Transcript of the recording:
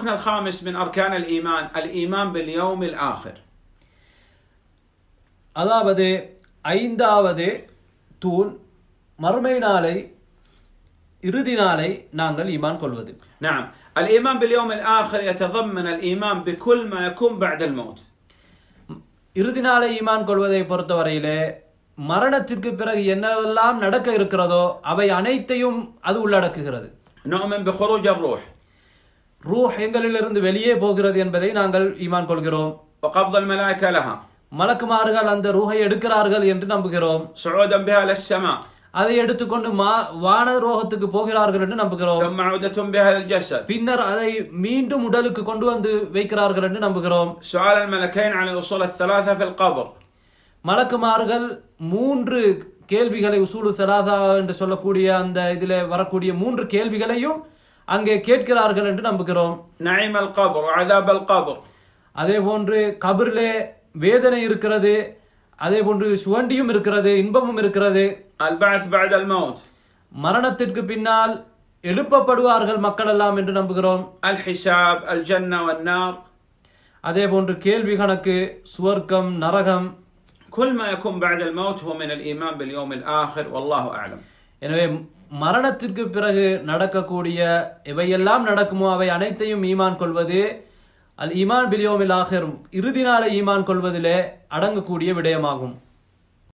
الركن الخامس من أركان الإيمان الإيمان باليوم الآخر அதாவது ஐந்தாவது தூண் மறுமை நாளை இறுதி நாளை நாங்கள் ஈமான் கொள்வது نعم الإيمان باليوم الآخر يتضمن الإيمان بكل ما يكون بعد الموت இறுதி நாளை ஈமான் கொள்வதை பொறுத்தவரையிலே மரணத்திற்கு பிறகு என்னவெல்லாம் நடக்க இருக்கிறதோ அவை அனைத்தையும் அது உள்ளடக்குகிறது نؤمن بخروج الروح ரூஹ் எங்களிலிருந்து வெளியே போகிறது என்பதை நாங்கள் ஈமான் கொள்கிறோம் மலக்குமார்கள் அந்த ரூஹை எடுக்கிறார்கள் என்று நம்புகிறோம் அதை எடுத்துக்கொண்டு வான ரோகத்துக்கு போகிறார்கள் என்று நம்புகிறோம் பின்னர் அதை மீண்டும் உடலுக்கு கொண்டு வந்து வைக்கிறார்கள் என்று நம்புகிறோம் மலக்குமார்கள் மூன்று கேள்விகளை உசூலு சலாதா என்று சொல்லக்கூடிய அந்த இதில் வரக்கூடிய மூன்று கேள்விகளையும் அங்கே கேட்கிறார்கள் என்று நம்புகிறோம் நயமல் கபர் அதாபல் கபர் அதே போன்று கபிரிலே வேதனை இருக்கிறது அதே போன்று சுவண்டியும் இருக்கிறது இன்பமும் இருக்கிறது மரணத்திற்கு பின்னால் எழுப்பப்படுவார்கள் மக்கள் எல்லாம் என்று நம்புகிறோம் அல் ஹிஷாப் அல் ஜன்னா அதே போன்று கேள்வி கணக்கு சுவர்க்கம் நரகம் كل ما يكون بعد الموت இமாம் பில் الإيمان ஆஹர் الآخر والله எனவே மரணத்திற்கு பிறகு நடக்கக்கூடிய எவையெல்லாம் நடக்குமோ அவை அனைத்தையும் ஈமான் கொள்வது அல் ஈமான் பிலியோமில் ஆகும் இறுதி நாளை ஈமான் கொள்வதிலே அடங்கக்கூடிய விடயமாகும்